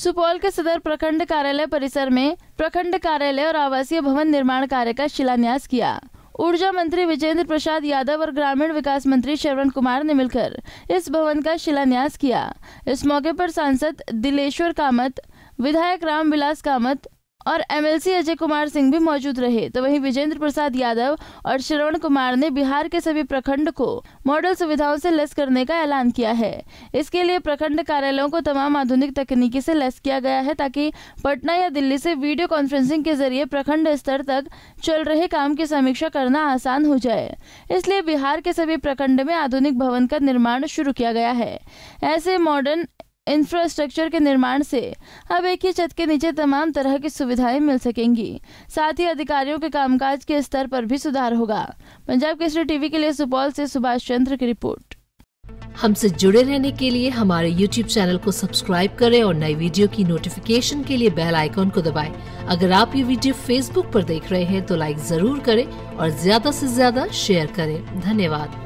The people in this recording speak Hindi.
सुपौल के सदर प्रखंड कार्यालय परिसर में प्रखंड कार्यालय और आवासीय भवन निर्माण कार्य का शिलान्यास किया ऊर्जा मंत्री विजेंद्र प्रसाद यादव और ग्रामीण विकास मंत्री श्रवण कुमार ने मिलकर इस भवन का शिलान्यास किया इस मौके पर सांसद दिलेश्वर कामत विधायक रामविलास कामत और एमएलसी अजय कुमार सिंह भी मौजूद रहे तो वहीं विजेंद्र प्रसाद यादव और श्रवण कुमार ने बिहार के सभी प्रखंड को मॉडल सुविधाओं से लैस करने का ऐलान किया है इसके लिए प्रखंड कार्यालयों को तमाम आधुनिक तकनीकी से लैस किया गया है ताकि पटना या दिल्ली से वीडियो कॉन्फ्रेंसिंग के जरिए प्रखंड स्तर तक चल रहे काम की समीक्षा करना आसान हो जाए इसलिए बिहार के सभी प्रखंड में आधुनिक भवन का निर्माण शुरू किया गया है ऐसे मॉडर्न इंफ्रास्ट्रक्चर के निर्माण से अब एक ही छत के नीचे तमाम तरह की सुविधाएं मिल सकेंगी साथ ही अधिकारियों के कामकाज के स्तर पर भी सुधार होगा पंजाब केसरी टीवी के लिए सुपौल से सुभाष चंद्र की रिपोर्ट हमसे जुड़े रहने के लिए हमारे YouTube चैनल को सब्सक्राइब करें और नई वीडियो की नोटिफिकेशन के लिए बेल आइकॉन को दबाएं। अगर आप ये वीडियो Facebook पर देख रहे हैं तो लाइक जरूर करें और ज्यादा से ज्यादा शेयर करें धन्यवाद